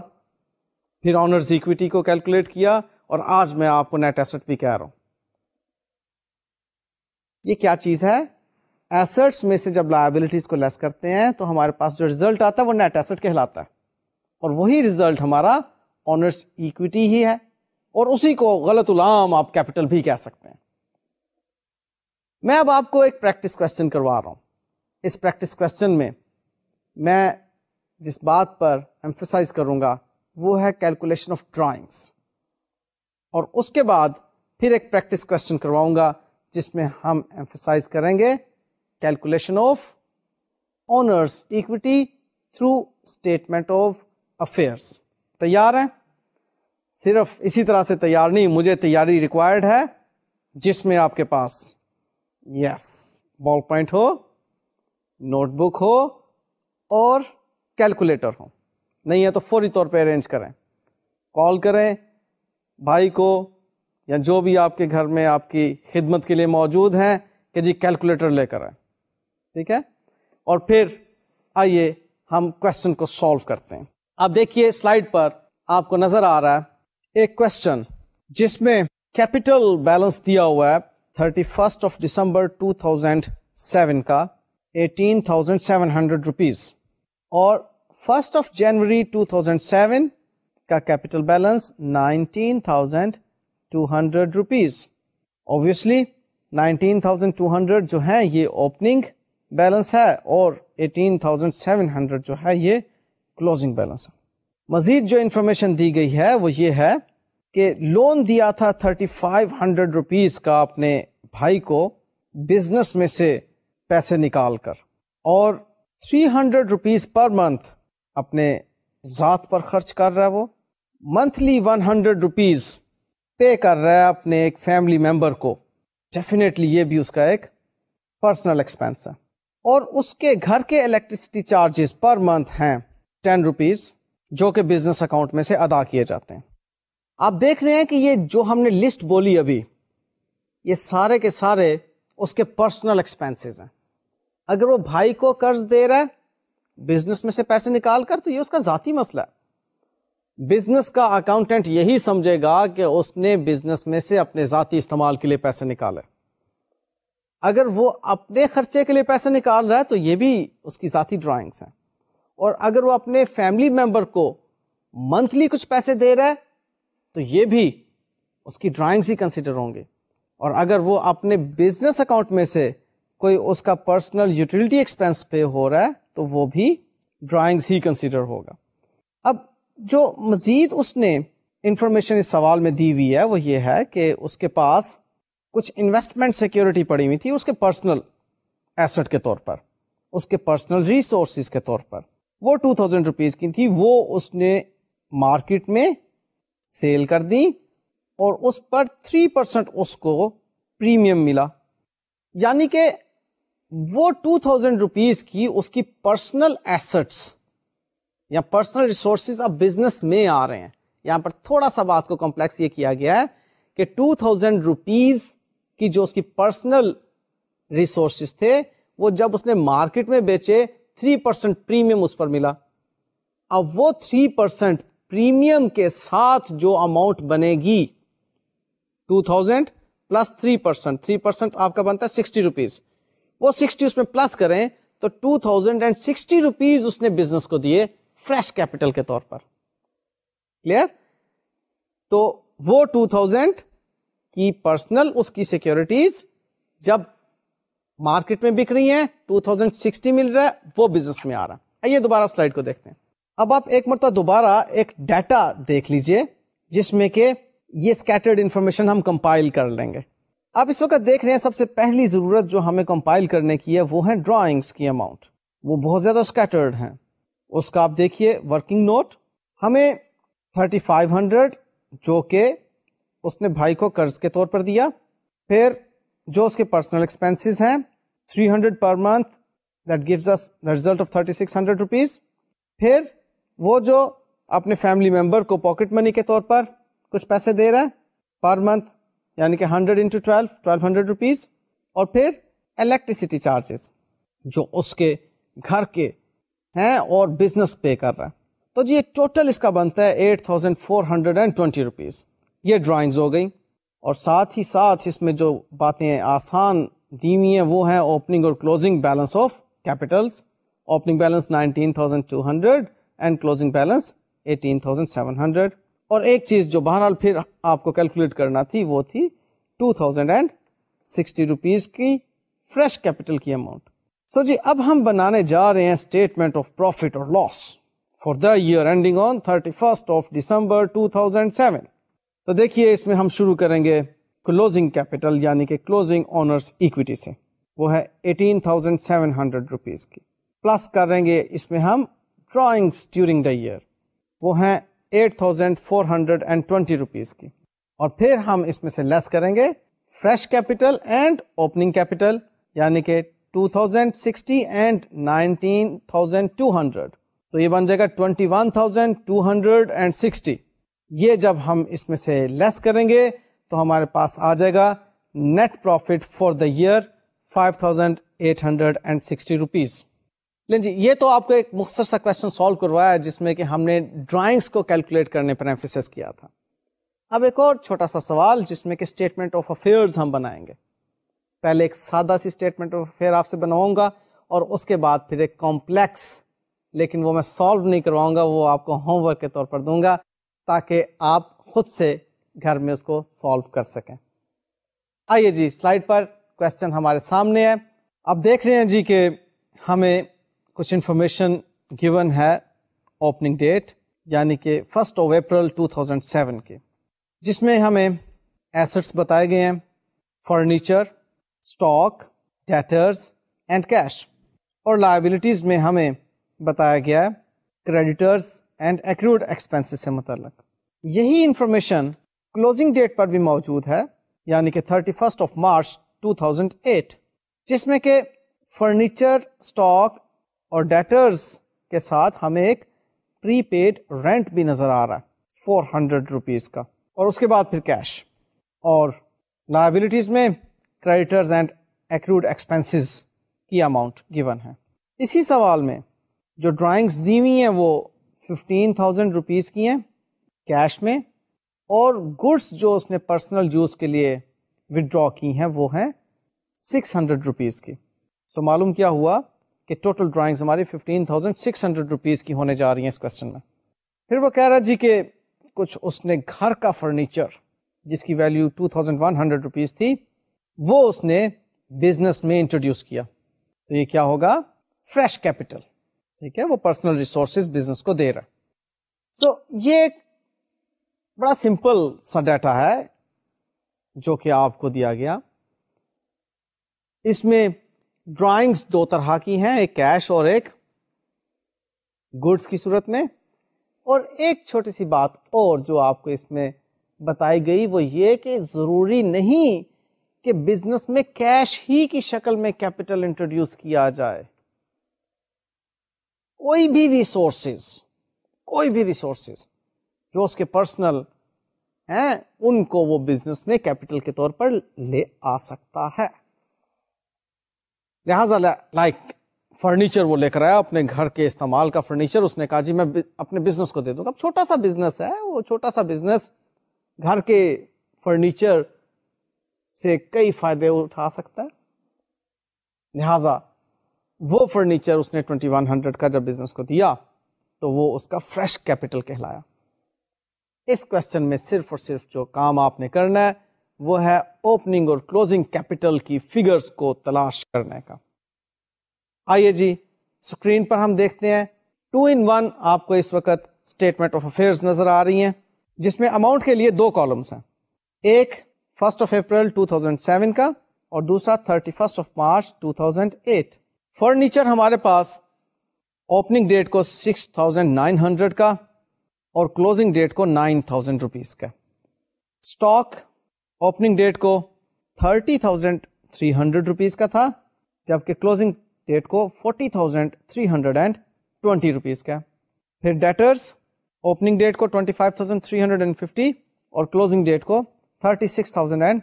फिर ऑनर्स इक्विटी को कैलकुलेट किया और आज मैं आपको नेट एसेट भी कह रहा हूं ये क्या चीज है एसेट्स में से जब लाइबिलिटीज को लेस करते हैं तो हमारे पास जो रिजल्ट आता है वो नेट एसेट कहलाता है और वही रिजल्ट हमारा ऑनर्स इक्विटी ही है और उसी को गलत उलाम आप कैपिटल भी कह सकते हैं मैं अब आपको एक प्रैक्टिस क्वेश्चन करवा रहा हूं इस प्रैक्टिस क्वेश्चन में मैं जिस बात पर एम्फोसाइज करूँगा वो है कैलकुलेशन ऑफ ड्राइंग्स और उसके बाद फिर एक प्रैक्टिस क्वेश्चन करवाऊंगा जिसमें हम एम्फोसाइज करेंगे calculation of owners equity through statement of affairs तैयार हैं सिर्फ इसी तरह से तैयार नहीं मुझे तैयारी रिक्वायर्ड है जिसमें आपके पास यस बॉल पॉइंट हो नोटबुक हो और कैलकुलेटर हो नहीं है तो फौरी तौर पे अरेंज करें कॉल करें भाई को या जो भी आपके घर में आपकी खिदमत के लिए मौजूद हैं कि जी कैलकुलेटर लेकर आए ठीक है और फिर आइए हम क्वेश्चन को सॉल्व करते हैं आप देखिए स्लाइड पर आपको नजर आ रहा है एक क्वेश्चन जिसमें कैपिटल बैलेंस दिया हुआ है thirty first of December two thousand seven का eighteen thousand seven hundred rupees और फर्स्ट ऑफ जनवरी 2007 का कैपिटल बैलेंस 19,200 रुपीस ऑब्वियसली 19,200 जो है ये ओपनिंग बैलेंस है और 18,700 जो है ये क्लोजिंग बैलेंस है मजीद जो इंफॉर्मेशन दी गई है वो ये है कि लोन दिया था 3,500 रुपीस का अपने भाई को बिजनेस में से पैसे निकाल कर और three hundred rupees per month अपने ज़ात पर ख़र्च कर रहा है वो मंथली वन हंड्रेड रुपीज़ पे कर रहा है अपने एक फैमिली मेम्बर को डेफिनेटली ये भी उसका एक पर्सनल एक्सपेंस है और उसके घर के इलेक्ट्रिसिटी चार्जेस पर मंथ हैं टेन रुपीज़ जो कि बिजनेस अकाउंट में से अदा किए जाते हैं आप देख रहे हैं कि ये जो हमने लिस्ट बोली अभी ये सारे के सारे उसके पर्सनल एक्सपेंसेस हैं अगर वो भाई को कर्ज दे रहा है बिजनेस में से पैसे निकाल कर तो ये उसका जाती मसला है बिजनेस का अकाउंटेंट यही समझेगा कि उसने बिजनेस में से अपने जाती इस्तेमाल के लिए पैसे निकाले अगर वो अपने खर्चे के लिए पैसे निकाल रहा है तो ये भी उसकी जाती ड्राइंग्स हैं और अगर वो अपने फैमिली मेंबर को मंथली कुछ पैसे दे रहा है तो ये भी उसकी ड्राइंग्स ही कंसिडर होंगे और अगर वो अपने बिजनेस अकाउंट में से कोई उसका पर्सनल यूटिलिटी एक्सपेंस पे हो रहा है तो वो भी ड्राइंग्स ही कंसिडर होगा अब जो मज़ीद उसने इंफॉर्मेशन इस सवाल में दी हुई है वो ये है कि उसके पास कुछ इन्वेस्टमेंट सिक्योरिटी पड़ी हुई थी उसके पर्सनल एसेट के तौर पर उसके पर्सनल रिसोर्स के तौर पर वो टू थाउजेंड रुपीज़ की थी वो उसने मार्केट में सेल कर दी और उस पर थ्री परसेंट उसको प्रीमियम मिला यानी कि वो टू थाउजेंड रुपीज की उसकी पर्सनल एसेट्स या पर्सनल रिसोर्सिस अब बिजनेस में आ रहे हैं यहां पर थोड़ा सा बात को कॉम्प्लेक्स ये किया गया है कि टू थाउजेंड रुपीज की जो उसकी पर्सनल रिसोर्सिस थे वो जब उसने मार्केट में बेचे थ्री परसेंट प्रीमियम उस पर मिला अब वो थ्री परसेंट प्रीमियम के साथ जो अमाउंट बनेगी two thousand plus three percent three percent आपका बनता है सिक्सटी रुपीज वो सिक्सटी उसमें प्लस करें तो two thousand and sixty rupees उसने बिजनेस को दिए फ्रेश कैपिटल के तौर पर क्लियर तो वो टू थाउजेंड की पर्सनल उसकी सिक्योरिटीज जब मार्केट में बिक रही है टू थाउजेंड सिक्सटी मिल रहा है वो बिजनेस में आ रहा है आइए दोबारा स्लाइड को देखते हैं अब आप एक मरतबा दोबारा एक डाटा देख लीजिए जिसमें के ये स्कैटर्ड इंफॉर्मेशन हम कंपाइल कर लेंगे आप इस वक्त देख रहे हैं सबसे पहली ज़रूरत जो हमें कंपाइल करने की है वो है ड्राइंग्स की अमाउंट वो बहुत ज़्यादा स्कैटर्ड है उसका आप देखिए वर्किंग नोट हमें 3500 जो के उसने भाई को कर्ज के तौर पर दिया फिर जो उसके पर्सनल एक्सपेंसेस हैं 300 per month that gives us the result of 3600 rupees फिर वो जो अपने फैमिली मेंबर को पॉकेट मनी के तौर पर कुछ पैसे दे रहे हैं पर मंथ यानी कि 100 into twelve twelve hundred rupees और फिर इलेक्ट्रिसिटी चार्जेस जो उसके घर के हैं और बिजनेस पे कर रहा है तो जी ये टोटल इसका बनता है eight thousand four hundred and twenty rupees ये ड्राइंग्स हो गई और साथ ही साथ इसमें जो बातें आसान दी हुई हैं वो हैं ओपनिंग और closing balance of capitals opening balance nineteen thousand two hundred and closing balance eighteen thousand seven hundred और एक चीज जो बहरहाल फिर आपको कैलकुलेट करना थी वो थी two thousand and sixty rupees की फ्रेश कैपिटल की अमाउंट सो so जी अब हम बनाने जा रहे हैं स्टेटमेंट ऑफ प्रॉफिट और loss for the year ending on thirty first of two thousand seven तो देखिए इसमें हम शुरू करेंगे क्लोजिंग कैपिटल यानी कि क्लोजिंग ऑनर्स इक्विटी से वो है eighteen thousand seven hundred rupees की प्लस करेंगे इसमें हम ड्राइंग्स ड्यूरिंग द ईयर वो है eight thousand four hundred and twenty rupees की और फिर हम इसमें से लेस करेंगे fresh capital and opening capital यानी कि 2060 एंड 19,200 तो ये बन जाएगा 21,260 ये जब हम इसमें से लेस करेंगे तो हमारे पास आ जाएगा net profit for the year 5,860 rupees लेकिन जी ये तो आपको एक मुख्तर सा क्वेश्चन सॉल्व करवाया जिसमें कि हमने ड्राइंग्स को कैलकुलेट करने पर एम्फोसिस किया था अब एक और छोटा सा सवाल जिसमें कि स्टेटमेंट ऑफ अफेयर्स हम बनाएंगे पहले एक सादा सी स्टेटमेंट ऑफ अफेयर आपसे बनाऊंगा और उसके बाद फिर एक कॉम्प्लेक्स लेकिन वो मैं सॉल्व नहीं करवाऊंगा वो आपको होमवर्क के तौर पर दूंगा ताकि आप खुद से घर में उसको सॉल्व कर सकें आइए जी स्लाइड पर क्वेश्चन हमारे सामने है आप देख रहे हैं जी कि हमें कुछ इन्फॉर्मेशन गिवन है ओपनिंग डेट यानी कि फर्स्ट ऑफ अप्रैल 2007 के जिसमें हमें एसेट्स बताए गए हैं furniture stock debtors and cash और लाइबिलिटीज़ में हमें बताया गया है क्रेडिटर्स एंड एक्रूड एक्सपेंसेस से मुतलक यही इंफॉर्मेशन क्लोजिंग डेट पर भी मौजूद है यानी कि थर्टी फर्स्ट ऑफ मार्च 2008 जिसमें के फर्नीचर स्टॉक और डेटर्स के साथ हमें एक प्री पेड रेंट भी नज़र आ रहा है फोर हंड्रेड रुपीज़ का और उसके बाद फिर कैश और लाइबिलिटीज़ में क्रेडिटर्स एंड एक्रूड एक्सपेंसेस की अमाउंट गिवन है इसी सवाल में जो ड्राइंग्स दी हुई हैं वो फिफ्टीन थाउजेंड रुपीज़ की हैं कैश में और गुड्स जो उसने पर्सनल यूज़ के लिए विदड्रॉ की हैं वो हैं सिक्स हंड्रेड रुपीज़ की सो मालूम क्या हुआ कि टोटल ड्राइंग्स हमारी fifteen thousand six hundred rupees की होने जा रही हैं इस क्वेश्चन में फिर वो कह रहा जी कि कुछ उसने घर का फर्नीचर जिसकी value two thousand one hundred rupees थी वो उसने बिजनेस में इंट्रोड्यूस किया तो ये क्या होगा फ्रेश कैपिटल ठीक है वो पर्सनल रिसोर्सेज बिजनेस को दे रहा है सो so, ये एक बड़ा सिंपल सा डाटा है जो कि आपको दिया गया इसमें ड्राइंग्स दो तरह की हैं एक कैश और एक गुड्स की सूरत में और एक छोटी सी बात और जो आपको इसमें बताई गई वो ये कि ज़रूरी नहीं कि बिजनेस में कैश ही की शक्ल में कैपिटल इंट्रोड्यूस किया जाए कोई भी रिसोर्सेज कोई भी रिसोर्सेज जो उसके पर्सनल हैं उनको वो बिजनेस में कैपिटल के तौर पर ले आ सकता है लिहाजा लाइक फर्नीचर वो लेकर आया अपने घर के इस्तेमाल का फर्नीचर उसने कहा जी मैं अपने बिजनेस को दे दूंगा अब छोटा सा बिजनेस है वो छोटा सा बिजनेस घर के फर्नीचर से कई फायदे उठा सकता है लिहाजा वो फर्नीचर उसने ट्वेंटी वन हंड्रेड का जब बिजनेस को दिया तो वो उसका फ्रेश कैपिटल कहलाया इस क्वेश्चन में सिर्फ और सिर्फ जो काम आपने करना है वो है ओपनिंग और क्लोजिंग कैपिटल की फिगर्स को तलाश करने का आइए जी स्क्रीन पर हम देखते हैं टू इन वन आपको इस वक्त स्टेटमेंट ऑफ अफेयर्स नजर आ रही हैं जिसमें अमाउंट के लिए दो कॉलम्स हैं एक फर्स्ट ऑफ अप्रैल 2007 का और दूसरा thirty first of March 2008 furniture हमारे पास ओपनिंग डेट को 6,900 का और क्लोजिंग डेट को 9,000 थाउजेंड रुपीज का स्टॉक ओपनिंग डेट को thirty thousand three hundred rupees का था जबकि क्लोजिंग डेट को forty thousand three hundred and twenty rupees का फिर डेटर्स ओपनिंग डेट को twenty five thousand three hundred and fifty और क्लोजिंग डेट को thirty six thousand and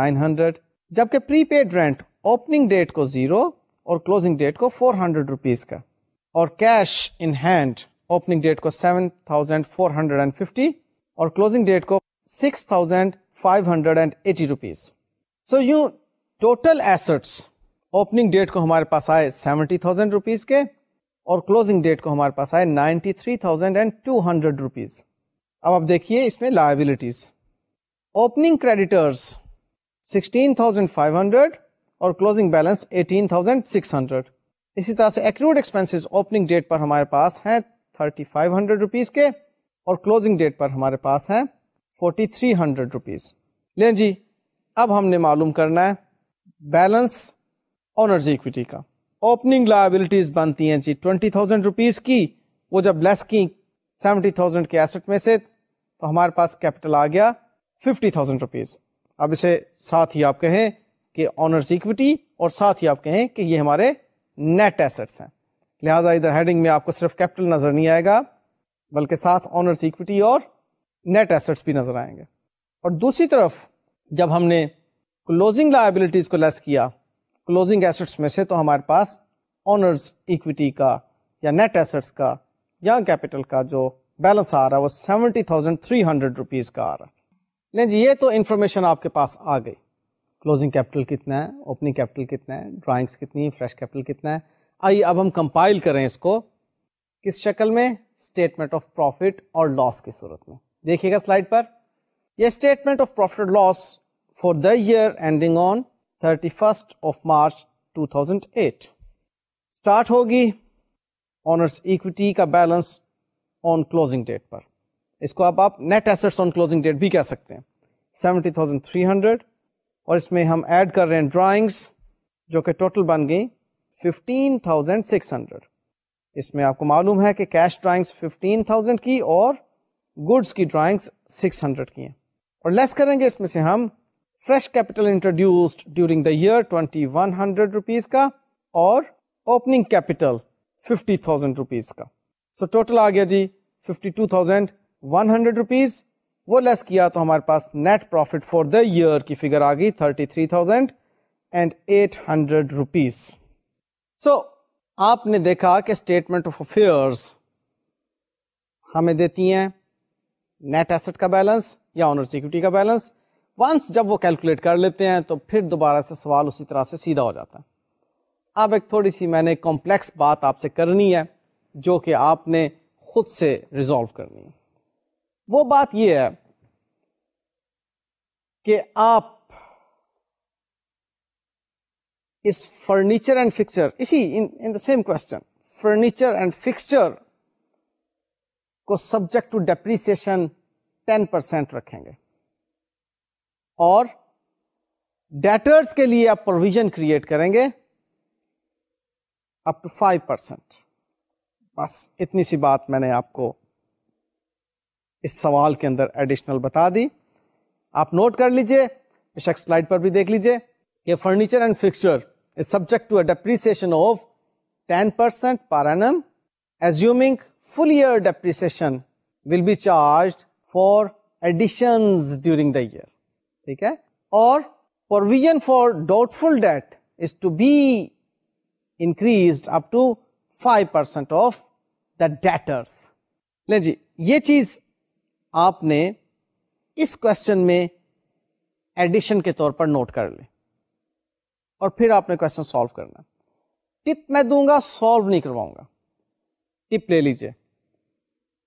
nine hundred जबकि प्रीपेड रेंट ओपनिंग डेट को zero और closing date को four hundred rupees का और cash in hand opening date को seven thousand four hundred and fifty और क्लोजिंग डेट को 6,580 रुपीस सो यूं टोटल एसेट्स ओपनिंग डेट को हमारे पास आए सेवेंटी थाउजेंड रुपीज के और क्लोजिंग डेट को हमारे पास आए ninety three thousand and two hundred rupees अब आप देखिए इसमें liabilities opening creditors sixteen thousand five hundred और closing balance eighteen thousand six hundred इसी तरह से एक्रूड एक्सपेंसेस ओपनिंग डेट पर हमारे पास हैं थर्टी फाइव हंड्रेड रुपीज के और क्लोजिंग डेट पर हमारे पास हैं फोर्टी थ्री हंड्रेड रुपीज़ लें जी अब हमने मालूम करना है बैलेंस ऑनर्स इक्विटी का ओपनिंग लाइबिलिटीज़ बनती हैं जी ट्वेंटी थाउजेंड रुपीज़ की वो जब लेस की सेवेंटी थाउजेंड के एसेट में से तो हमारे पास कैपिटल आ गया फिफ्टी थाउजेंड रुपीज़ अब इसे साथ ही आप कहें कि ऑनर्स इक्विटी और साथ ही आप कहें कि ये हमारे नेट एसेट्स हैं लिहाजा इधर हेडिंग में आपको सिर्फ कैपिटल नज़र नहीं आएगा बल्कि साथ ऑनर्स इक्विटी और नेट एसेट्स भी नजर आएंगे और दूसरी तरफ जब हमने क्लोजिंग लाइबिलिटीज को लेस किया क्लोजिंग एसेट्स में से तो हमारे पास ऑनर्स इक्विटी का या नेट एसेट्स का या कैपिटल का जो बैलेंस आ रहा है वो seventy thousand three hundred rupees का आ रहा है लेकिन ये तो इन्फॉर्मेशन आपके पास आ गई क्लोजिंग कैपिटल कितना है ओपनिंग कैपिटल कितना है ड्राइंग्स कितनी है फ्रेश कैपिटल कितना है आइए अब हम कंपाइल करें इसको किस शक्ल में स्टेटमेंट ऑफ प्रॉफिट और लॉस की सूरत में देखिएगा स्लाइड पर यह statement of profit loss for the year ending on thirty first of March two thousand eight start होगी ऑनर्स इक्विटी का बैलेंस ऑन क्लोजिंग डेट पर इसको अब आप net assets on closing date भी कह सकते हैं 70,300 और इसमें हम ऐड कर रहे हैं ड्राइंग्स जो कि टोटल बन गई फिफ्टीन थाउजेंड सिक्स हंड्रेड इसमें आपको मालूम है कि कैश ड्राइंग्स फिफ्टीन थाउजेंड की और गुड्स की ड्राइंग्स 600 की हैं और लेस करेंगे इसमें से हम fresh capital introduced during the year twenty one का और opening capital fifty thousand rupees का सो so, टोटल आ गया जी फिफ्टी टू रुपीज वो लेस किया तो हमारे पास net profit for the year की फिगर आ गई thirty three thousand and eight hundred rupees so आपने देखा कि स्टेटमेंट ऑफ अफेयर्स हमें देती हैं नेट एसेट का बैलेंस या ऑनर सिक्योरिटी का बैलेंस वंस जब वो कैलकुलेट कर लेते हैं तो फिर दोबारा से सवाल उसी तरह से सीधा हो जाता है अब एक थोड़ी सी मैंने कॉम्प्लेक्स बात आपसे करनी है जो कि आपने खुद से रिजॉल्व करनी है वो बात यह है कि आप इस फर्नीचर एंड फिक्सचर इसी in in the same question furniture and fixture को subject to depreciation ten percent रखेंगे और डेटर्स के लिए आप प्रोविजन क्रिएट करेंगे अप टू फाइव परसेंट बस इतनी सी बात मैंने आपको इस सवाल के अंदर एडिशनल बता दी आप नोट कर लीजिए बेशक स्लाइड पर भी देख लीजिए कि furniture and fixture is subject to a depreciation of ten percent per annum assuming full year depreciation will be charged for additions during the year okay or provision for doubtful debt is to be increased up to 5% of the debtors ले जी ये चीज आपने इस question में addition के तौर पर note कर ले और फिर आपने क्वेश्चन सॉल्व करना टिप मैं दूंगा सॉल्व नहीं करवाऊंगा टिप ले लीजिए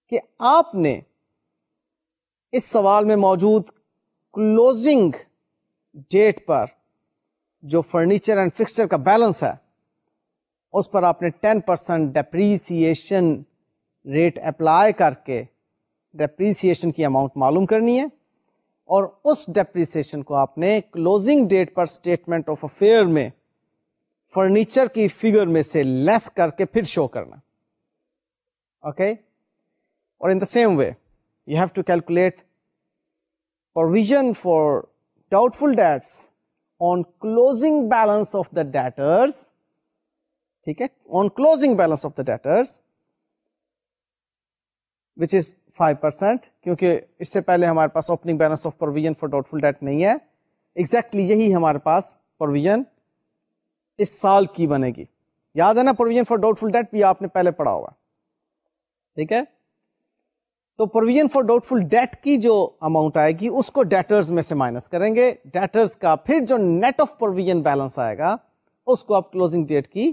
कि आपने इस सवाल में मौजूद क्लोजिंग डेट पर जो फर्नीचर एंड फिक्सचर का बैलेंस है उस पर आपने 10 परसेंट डेप्रीसिएशन रेट अप्लाई करके डेप्रीसिएशन की अमाउंट मालूम करनी है और उस डेप्रीसिएशन को आपने क्लोजिंग डेट पर स्टेटमेंट ऑफ अफेयर में फर्नीचर की फिगर में से लेस करके फिर शो करना okay or in the same way you have to calculate provision for doubtful debts on closing balance of the debtors ठीक है on closing balance of the debtors which is 5 percent क्योंकि इससे पहले हमारे पास opening balance of provision for doubtful debt नहीं है exactly exactly यही हमारे पास प्रोविजन इस साल की बनेगी याद है ना प्रोविजन फॉर डाउटफुल डेट भी आपने पहले पढ़ा होगा ठीक है तो प्रोविजन फॉर डाउटफुल डेट की जो अमाउंट आएगी उसको डेटर्स में से माइनस करेंगे डेटर्स का फिर जो नेट ऑफ प्रोविजन बैलेंस आएगा उसको आप क्लोजिंग डेट की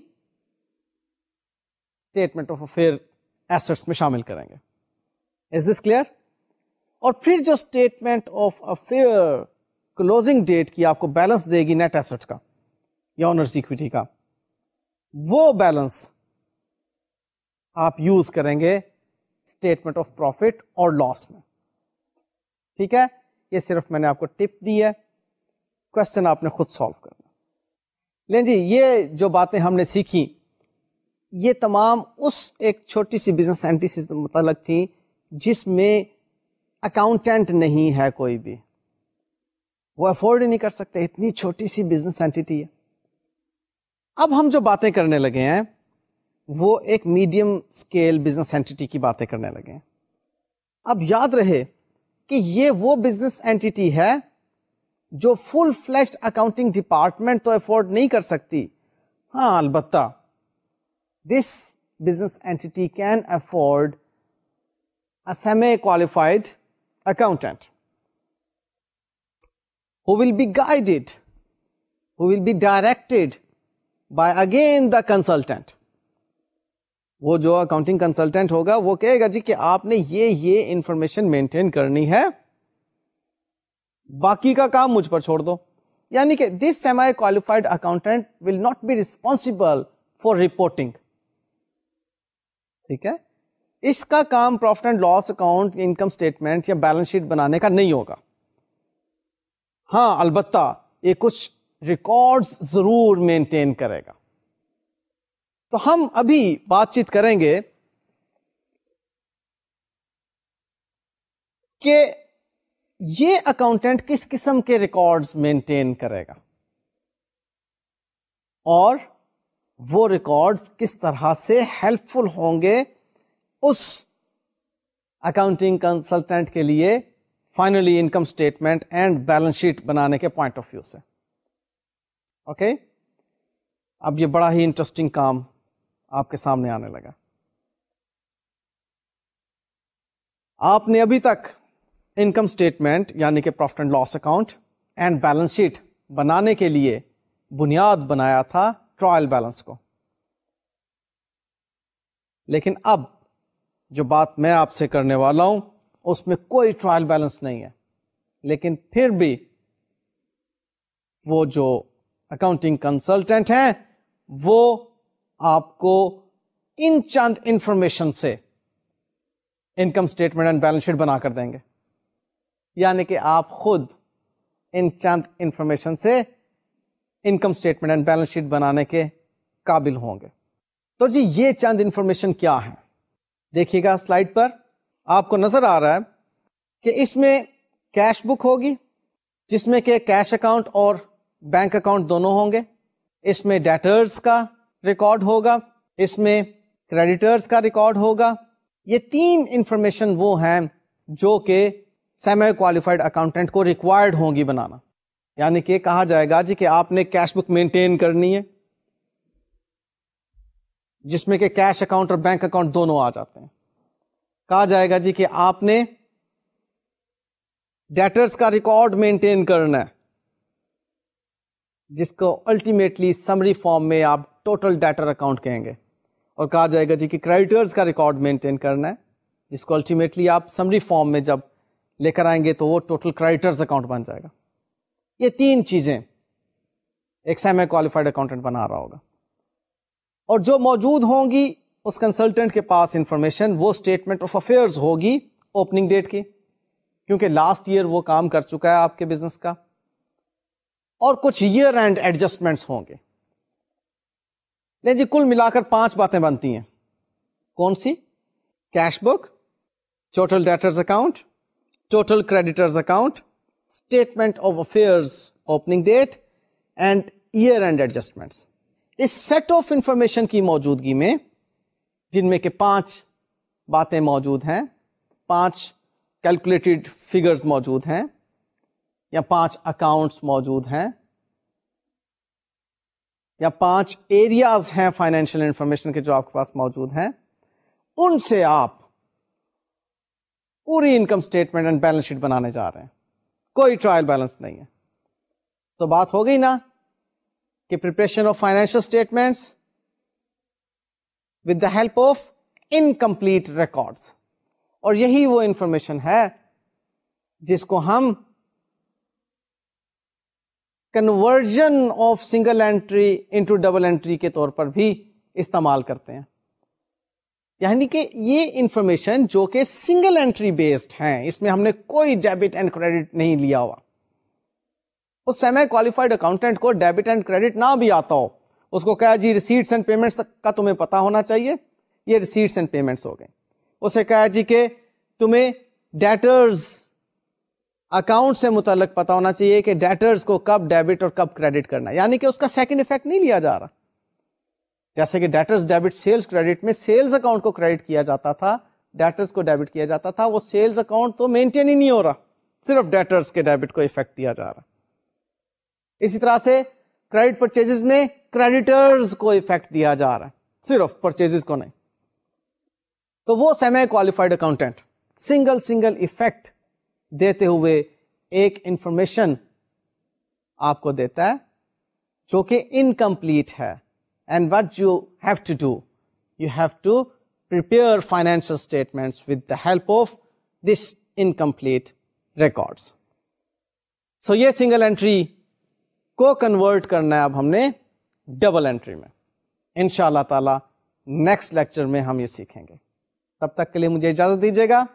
स्टेटमेंट ऑफ अफेयर एसेट्स में शामिल करेंगे इज दिस क्लियर और फिर जो statement of affair closing date की आपको बैलेंस देगी नेट एसेट्स का या ऑनर्स इक्विटी का वो बैलेंस आप यूज करेंगे स्टेटमेंट ऑफ प्रॉफिट और लॉस में ठीक है ये सिर्फ मैंने आपको टिप दी है क्वेश्चन आपने खुद सॉल्व करना लेकिन जी ये जो बातें हमने सीखी ये तमाम उस एक छोटी सी बिजनेस एंटी से मुतल थी जिसमें अकाउंटेंट नहीं है कोई भी वो अफोर्ड ही नहीं कर सकते इतनी छोटी सी बिजनेस एंटिटी है अब हम जो बातें करने लगे हैं वो एक मीडियम स्केल बिजनेस एंटिटी की बातें करने लगे अब याद रहे कि ये वो बिजनेस एंटिटी है जो फुल फ्लैश अकाउंटिंग डिपार्टमेंट तो अफोर्ड नहीं कर सकती हाँ अलबत्ता this business entity can afford a semi qualified accountant who will be guided who will be directed by again the consultant वो जो अकाउंटिंग कंसल्टेंट होगा वो कहेगा जी कि आपने ये ये इंफॉर्मेशन मेंटेन करनी है बाकी का काम मुझ पर छोड़ दो यानी कि this semi qualified accountant will not be responsible for reporting ठीक है इसका काम profit and loss account income statement या बैलेंस शीट बनाने का नहीं होगा हाँ अलबत्ता ये कुछ रिकॉर्ड्स जरूर मेंटेन करेगा तो हम अभी बातचीत करेंगे कि ये अकाउंटेंट किस किस्म के रिकॉर्ड्स मेंटेन करेगा और वो रिकॉर्ड्स किस तरह से हेल्पफुल होंगे उस अकाउंटिंग कंसल्टेंट के लिए finally income statement and balance sheet बनाने के पॉइंट ऑफ व्यू से ओके okay? अब ये बड़ा ही इंटरेस्टिंग काम आपके सामने आने लगा आपने अभी तक इनकम स्टेटमेंट यानी कि profit and loss account and balance sheet बनाने के लिए बुनियाद बनाया था ट्रायल बैलेंस को लेकिन अब जो बात मैं आपसे करने वाला हूं उसमें कोई ट्रायल बैलेंस नहीं है लेकिन फिर भी वो जो अकाउंटिंग कंसल्टेंट हैं वो आपको इन चंद इंफॉर्मेशन से income statement and balance sheet बना कर देंगे यानी कि आप खुद इन चंद इंफॉर्मेशन से income statement and balance sheet बनाने के काबिल होंगे तो जी ये चंद इंफॉर्मेशन क्या है देखिएगा स्लाइड पर आपको नजर आ रहा है कि इसमें कैश बुक होगी जिसमें के कैश अकाउंट और बैंक अकाउंट दोनों होंगे इसमें डेटर्स का रिकॉर्ड होगा इसमें क्रेडिटर्स का रिकॉर्ड होगा ये तीन इंफॉर्मेशन वो हैं जो कि सेमी क्वालिफाइड अकाउंटेंट को रिक्वायर्ड होंगी बनाना यानी कि कहा जाएगा जी कि आपने कैश बुक मेंटेन करनी है जिसमें कि कैश अकाउंट और बैंक अकाउंट दोनों आ जाते हैं कहा जाएगा जी कि आपने डेटर्स का रिकॉर्ड मेंटेन करना है जिसको अल्टीमेटली समरी फॉर्म में आप टोटल डेटर अकाउंट कहेंगे और कहा जाएगा जी कि क्रेडिटर्स का रिकॉर्ड मेंटेन करना है जिसको अल्टीमेटली आप समरी फॉर्म में जब लेकर आएंगे तो वो टोटल क्रेडिटर्स अकाउंट बन जाएगा ये तीन चीज़ें एक सेमी क्वालिफाइड अकाउंटेंट बना रहा होगा और जो मौजूद होंगी उस कंसल्टेंट के पास इंफॉर्मेशन वो स्टेटमेंट ऑफ अफेयर्स होगी ओपनिंग डेट की क्योंकि लास्ट ईयर वो काम कर चुका है आपके बिजनेस का और कुछ ईयर एंड एडजस्टमेंट्स होंगे लेकिन जी कुल मिलाकर पांच बातें बनती हैं कौन सी cash book total debtors account total creditors account statement of affairs opening date and year end adjustments इस सेट ऑफ इंफॉर्मेशन की मौजूदगी में जिनमें के पांच बातें मौजूद हैं पांच कैलकुलेटेड फिगर्स मौजूद हैं या पांच अकाउंट्स मौजूद हैं या पांच एरियाज हैं फाइनेंशियल इंफॉर्मेशन के जो आपके पास मौजूद हैं उनसे आप पूरी income statement and balance sheet बनाने जा रहे हैं कोई ट्रायल बैलेंस नहीं है तो बात हो गई ना कि preparation of financial statements with the help of incomplete records और यही वो इंफॉर्मेशन है जिसको हम conversion of single entry into double entry के तौर पर भी इस्तेमाल करते हैं यानी कि ये इंफॉर्मेशन जो कि सिंगल एंट्री बेस्ड हैं इसमें हमने कोई डेबिट एंड क्रेडिट नहीं लिया हुआ उस समय क्वालिफाइड अकाउंटेंट को डेबिट एंड क्रेडिट ना भी आता हो उसको कहा जी रिसीट्स एंड पेमेंट्स का तुम्हें पता होना चाहिए ये रिसीट्स एंड पेमेंट्स हो गए उसे कहा जी के तुम्हें डेटर्स अकाउंट से मुतलक पता होना चाहिए कि डेटर्स को कब डेबिट और कब क्रेडिट करना यानी कि उसका सेकेंड इफेक्ट नहीं लिया जा रहा जैसे कि डेटर्स डेबिट सेल्स क्रेडिट में सेल्स अकाउंट को क्रेडिट किया जाता था डेटर्स को डेबिट किया जाता था वो सेल्स अकाउंट तो मेंटेन ही नहीं हो रहा सिर्फ डेटर्स के डेबिट को इफेक्ट दिया जा रहा इसी तरह से क्रेडिट परचेजेस में क्रेडिटर्स को इफेक्ट दिया जा रहा है सिर्फ परचेजेस को नहीं तो वो semi qualified accountant single single effect देते हुए एक इंफॉर्मेशन आपको देता है जो कि इनकम्प्लीट है and what you have to do you have to prepare financial statements with the help of this incomplete records so ये सिंगल एंट्री को कन्वर्ट करना है अब हमने डबल एंट्री में इन ताला नेक्स्ट लेक्चर में हम ये सीखेंगे तब तक के लिए मुझे इजाजत दीजिएगा